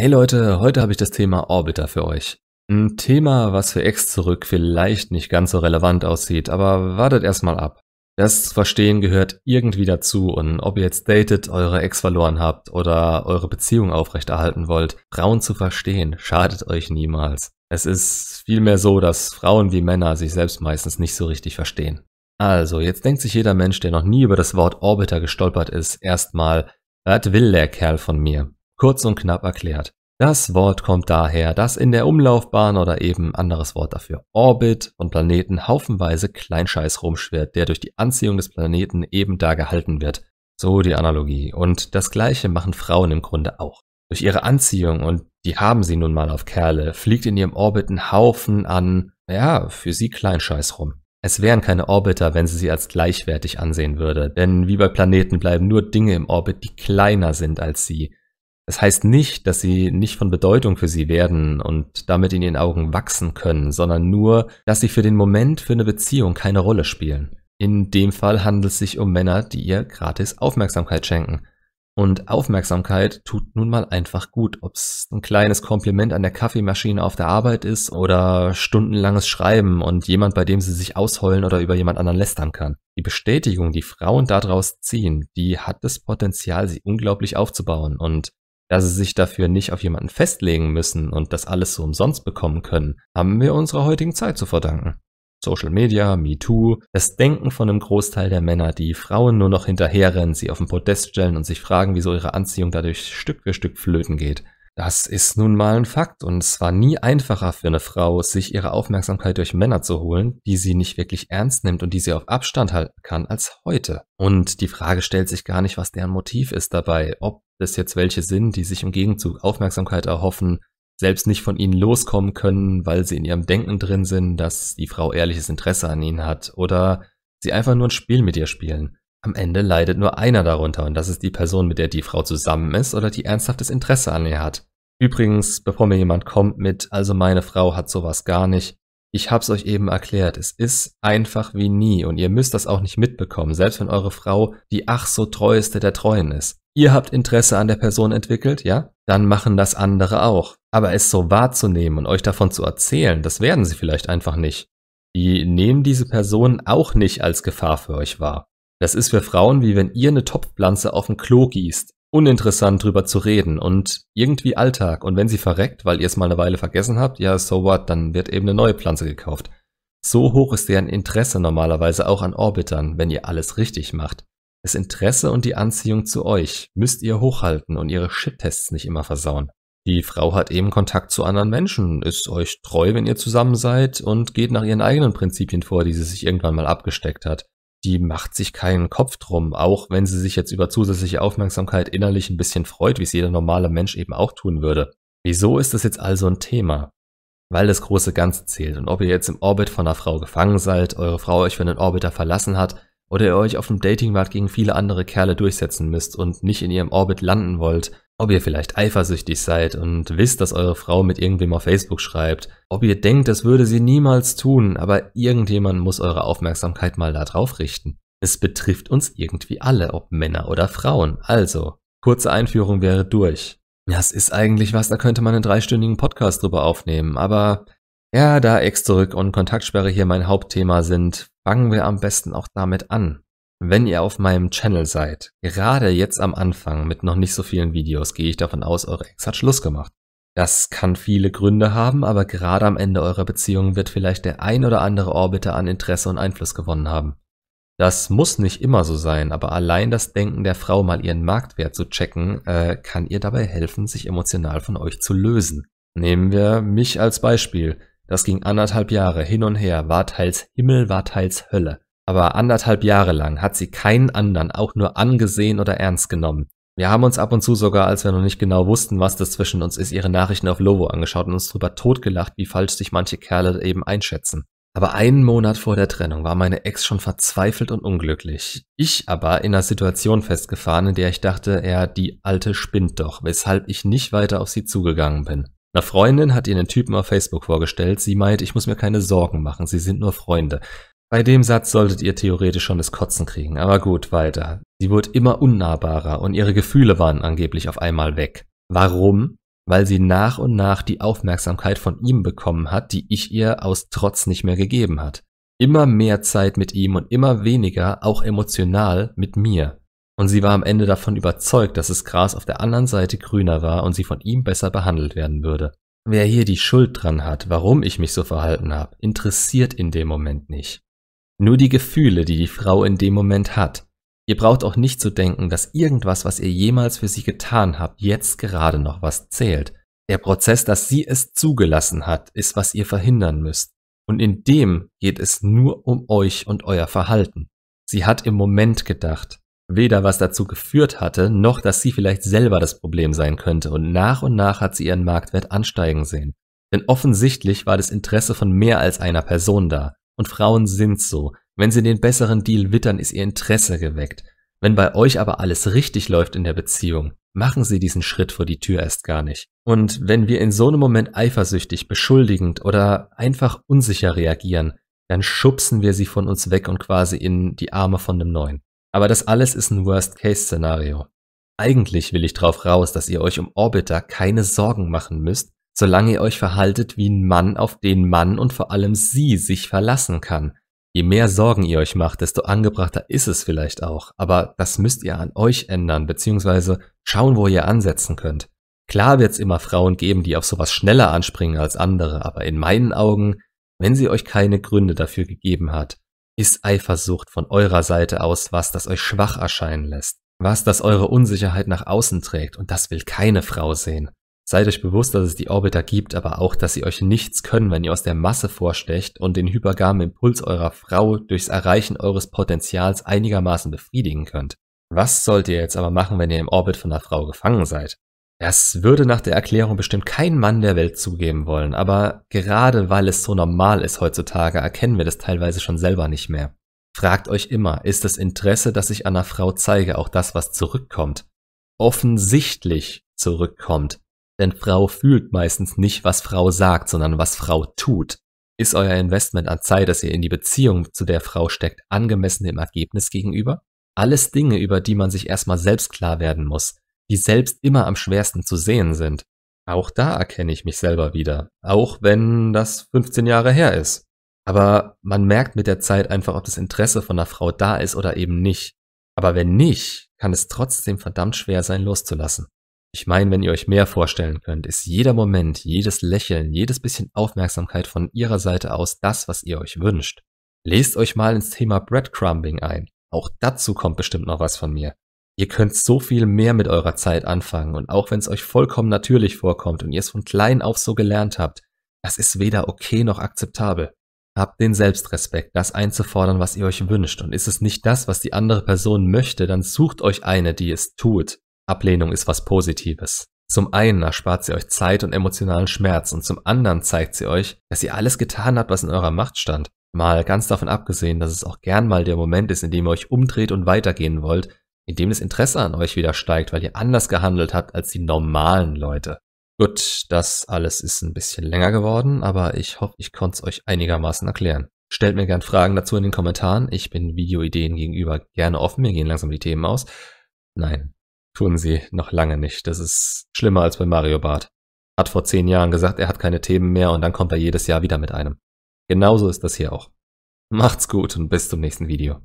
Hey Leute, heute habe ich das Thema Orbiter für euch. Ein Thema, was für Ex zurück vielleicht nicht ganz so relevant aussieht, aber wartet erstmal ab. Das Verstehen gehört irgendwie dazu und ob ihr jetzt datet, eure Ex verloren habt oder eure Beziehung aufrechterhalten wollt, Frauen zu verstehen schadet euch niemals. Es ist vielmehr so, dass Frauen wie Männer sich selbst meistens nicht so richtig verstehen. Also, jetzt denkt sich jeder Mensch, der noch nie über das Wort Orbiter gestolpert ist, erstmal, was will der Kerl von mir? Kurz und knapp erklärt. Das Wort kommt daher, dass in der Umlaufbahn oder eben anderes Wort dafür Orbit von Planeten haufenweise Kleinscheiß rumschwirrt, der durch die Anziehung des Planeten eben da gehalten wird. So die Analogie. Und das gleiche machen Frauen im Grunde auch. Durch ihre Anziehung, und die haben sie nun mal auf Kerle, fliegt in ihrem Orbit ein Haufen an, ja, für sie Kleinscheiß rum. Es wären keine Orbiter, wenn sie sie als gleichwertig ansehen würde, denn wie bei Planeten bleiben nur Dinge im Orbit, die kleiner sind als sie. Das heißt nicht, dass sie nicht von Bedeutung für sie werden und damit in ihren Augen wachsen können, sondern nur, dass sie für den Moment für eine Beziehung keine Rolle spielen. In dem Fall handelt es sich um Männer, die ihr gratis Aufmerksamkeit schenken. Und Aufmerksamkeit tut nun mal einfach gut, ob es ein kleines Kompliment an der Kaffeemaschine auf der Arbeit ist oder stundenlanges Schreiben und jemand, bei dem sie sich ausheulen oder über jemand anderen lästern kann. Die Bestätigung, die Frauen daraus ziehen, die hat das Potenzial, sie unglaublich aufzubauen und da sie sich dafür nicht auf jemanden festlegen müssen und das alles so umsonst bekommen können, haben wir unserer heutigen Zeit zu verdanken. Social Media, MeToo, das Denken von einem Großteil der Männer, die Frauen nur noch hinterherrennen, sie auf den Podest stellen und sich fragen, wieso ihre Anziehung dadurch Stück für Stück flöten geht. Das ist nun mal ein Fakt und es war nie einfacher für eine Frau, sich ihre Aufmerksamkeit durch Männer zu holen, die sie nicht wirklich ernst nimmt und die sie auf Abstand halten kann, als heute. Und die Frage stellt sich gar nicht, was deren Motiv ist dabei, ob es jetzt welche sind, die sich im Gegenzug Aufmerksamkeit erhoffen, selbst nicht von ihnen loskommen können, weil sie in ihrem Denken drin sind, dass die Frau ehrliches Interesse an ihnen hat oder sie einfach nur ein Spiel mit ihr spielen. Am Ende leidet nur einer darunter und das ist die Person, mit der die Frau zusammen ist oder die ernsthaftes Interesse an ihr hat. Übrigens, bevor mir jemand kommt mit, also meine Frau hat sowas gar nicht, ich hab's euch eben erklärt, es ist einfach wie nie und ihr müsst das auch nicht mitbekommen, selbst wenn eure Frau die ach so treueste der Treuen ist. Ihr habt Interesse an der Person entwickelt, ja? Dann machen das andere auch. Aber es so wahrzunehmen und euch davon zu erzählen, das werden sie vielleicht einfach nicht. Die nehmen diese Person auch nicht als Gefahr für euch wahr. Das ist für Frauen wie wenn ihr eine Topfpflanze auf dem Klo gießt. Uninteressant drüber zu reden und irgendwie Alltag. Und wenn sie verreckt, weil ihr es mal eine Weile vergessen habt, ja, so what, dann wird eben eine neue Pflanze gekauft. So hoch ist deren Interesse normalerweise auch an Orbitern, wenn ihr alles richtig macht. Das Interesse und die Anziehung zu euch müsst ihr hochhalten und ihre Shit-Tests nicht immer versauen. Die Frau hat eben Kontakt zu anderen Menschen, ist euch treu, wenn ihr zusammen seid und geht nach ihren eigenen Prinzipien vor, die sie sich irgendwann mal abgesteckt hat die macht sich keinen Kopf drum, auch wenn sie sich jetzt über zusätzliche Aufmerksamkeit innerlich ein bisschen freut, wie es jeder normale Mensch eben auch tun würde. Wieso ist das jetzt also ein Thema? Weil das große Ganze zählt und ob ihr jetzt im Orbit von einer Frau gefangen seid, eure Frau euch für einen Orbiter verlassen hat oder ihr euch auf dem Datingmarkt gegen viele andere Kerle durchsetzen müsst und nicht in ihrem Orbit landen wollt, ob ihr vielleicht eifersüchtig seid und wisst, dass eure Frau mit irgendwem auf Facebook schreibt, ob ihr denkt, das würde sie niemals tun, aber irgendjemand muss eure Aufmerksamkeit mal da drauf richten. Es betrifft uns irgendwie alle, ob Männer oder Frauen. Also, kurze Einführung wäre durch. Das ist eigentlich was, da könnte man einen dreistündigen Podcast drüber aufnehmen, aber ja, da Ex zurück und Kontaktsperre hier mein Hauptthema sind, fangen wir am besten auch damit an. Wenn ihr auf meinem Channel seid, gerade jetzt am Anfang mit noch nicht so vielen Videos, gehe ich davon aus, eure Ex hat Schluss gemacht. Das kann viele Gründe haben, aber gerade am Ende eurer Beziehung wird vielleicht der ein oder andere Orbiter an Interesse und Einfluss gewonnen haben. Das muss nicht immer so sein, aber allein das Denken der Frau mal ihren Marktwert zu checken, äh, kann ihr dabei helfen, sich emotional von euch zu lösen. Nehmen wir mich als Beispiel. Das ging anderthalb Jahre hin und her, war teils Himmel, war teils Hölle aber anderthalb Jahre lang hat sie keinen anderen auch nur angesehen oder ernst genommen. Wir haben uns ab und zu sogar, als wir noch nicht genau wussten, was das zwischen uns ist, ihre Nachrichten auf Lovo angeschaut und uns drüber totgelacht, wie falsch sich manche Kerle eben einschätzen. Aber einen Monat vor der Trennung war meine Ex schon verzweifelt und unglücklich. Ich aber in einer Situation festgefahren, in der ich dachte, ja, die Alte spinnt doch, weshalb ich nicht weiter auf sie zugegangen bin. Eine Freundin hat ihr einen Typen auf Facebook vorgestellt, sie meint, ich muss mir keine Sorgen machen, sie sind nur Freunde. Bei dem Satz solltet ihr theoretisch schon das Kotzen kriegen, aber gut, weiter. Sie wurde immer unnahbarer und ihre Gefühle waren angeblich auf einmal weg. Warum? Weil sie nach und nach die Aufmerksamkeit von ihm bekommen hat, die ich ihr aus Trotz nicht mehr gegeben hat. Immer mehr Zeit mit ihm und immer weniger, auch emotional, mit mir. Und sie war am Ende davon überzeugt, dass das Gras auf der anderen Seite grüner war und sie von ihm besser behandelt werden würde. Wer hier die Schuld dran hat, warum ich mich so verhalten habe, interessiert in dem Moment nicht. Nur die Gefühle, die die Frau in dem Moment hat. Ihr braucht auch nicht zu denken, dass irgendwas, was ihr jemals für sie getan habt, jetzt gerade noch was zählt. Der Prozess, dass sie es zugelassen hat, ist, was ihr verhindern müsst. Und in dem geht es nur um euch und euer Verhalten. Sie hat im Moment gedacht, weder was dazu geführt hatte, noch dass sie vielleicht selber das Problem sein könnte, und nach und nach hat sie ihren Marktwert ansteigen sehen. Denn offensichtlich war das Interesse von mehr als einer Person da. Und Frauen sind so. Wenn sie den besseren Deal wittern, ist ihr Interesse geweckt. Wenn bei euch aber alles richtig läuft in der Beziehung, machen sie diesen Schritt vor die Tür erst gar nicht. Und wenn wir in so einem Moment eifersüchtig, beschuldigend oder einfach unsicher reagieren, dann schubsen wir sie von uns weg und quasi in die Arme von dem Neuen. Aber das alles ist ein Worst-Case-Szenario. Eigentlich will ich drauf raus, dass ihr euch um Orbiter keine Sorgen machen müsst, solange ihr euch verhaltet wie ein Mann, auf den Mann und vor allem sie sich verlassen kann. Je mehr Sorgen ihr euch macht, desto angebrachter ist es vielleicht auch, aber das müsst ihr an euch ändern, beziehungsweise schauen, wo ihr ansetzen könnt. Klar wird es immer Frauen geben, die auf sowas schneller anspringen als andere, aber in meinen Augen, wenn sie euch keine Gründe dafür gegeben hat, ist Eifersucht von eurer Seite aus was, das euch schwach erscheinen lässt, was, das eure Unsicherheit nach außen trägt, und das will keine Frau sehen. Seid euch bewusst, dass es die Orbiter gibt, aber auch, dass sie euch nichts können, wenn ihr aus der Masse vorstecht und den hypergamen Impuls eurer Frau durchs Erreichen eures Potenzials einigermaßen befriedigen könnt. Was sollt ihr jetzt aber machen, wenn ihr im Orbit von einer Frau gefangen seid? Das würde nach der Erklärung bestimmt kein Mann der Welt zugeben wollen, aber gerade weil es so normal ist heutzutage, erkennen wir das teilweise schon selber nicht mehr. Fragt euch immer, ist das Interesse, das ich an einer Frau zeige, auch das, was zurückkommt? Offensichtlich zurückkommt, denn Frau fühlt meistens nicht, was Frau sagt, sondern was Frau tut. Ist euer Investment an Zeit, das ihr in die Beziehung zu der Frau steckt, angemessen dem Ergebnis gegenüber? Alles Dinge, über die man sich erstmal selbst klar werden muss, die selbst immer am schwersten zu sehen sind. Auch da erkenne ich mich selber wieder, auch wenn das 15 Jahre her ist. Aber man merkt mit der Zeit einfach, ob das Interesse von einer Frau da ist oder eben nicht. Aber wenn nicht, kann es trotzdem verdammt schwer sein, loszulassen. Ich meine, wenn ihr euch mehr vorstellen könnt, ist jeder Moment, jedes Lächeln, jedes bisschen Aufmerksamkeit von ihrer Seite aus das, was ihr euch wünscht. Lest euch mal ins Thema Breadcrumbing ein. Auch dazu kommt bestimmt noch was von mir. Ihr könnt so viel mehr mit eurer Zeit anfangen und auch wenn es euch vollkommen natürlich vorkommt und ihr es von klein auf so gelernt habt, das ist weder okay noch akzeptabel. Habt den Selbstrespekt, das einzufordern, was ihr euch wünscht und ist es nicht das, was die andere Person möchte, dann sucht euch eine, die es tut. Ablehnung ist was Positives. Zum einen erspart sie euch Zeit und emotionalen Schmerz und zum anderen zeigt sie euch, dass ihr alles getan habt, was in eurer Macht stand. Mal ganz davon abgesehen, dass es auch gern mal der Moment ist, in dem ihr euch umdreht und weitergehen wollt, in dem das Interesse an euch wieder steigt, weil ihr anders gehandelt habt als die normalen Leute. Gut, das alles ist ein bisschen länger geworden, aber ich hoffe, ich konnte es euch einigermaßen erklären. Stellt mir gern Fragen dazu in den Kommentaren. Ich bin Videoideen gegenüber gerne offen. Mir gehen langsam die Themen aus. Nein, Tun sie noch lange nicht. Das ist schlimmer als bei Mario Barth. Hat vor zehn Jahren gesagt, er hat keine Themen mehr und dann kommt er jedes Jahr wieder mit einem. Genauso ist das hier auch. Macht's gut und bis zum nächsten Video.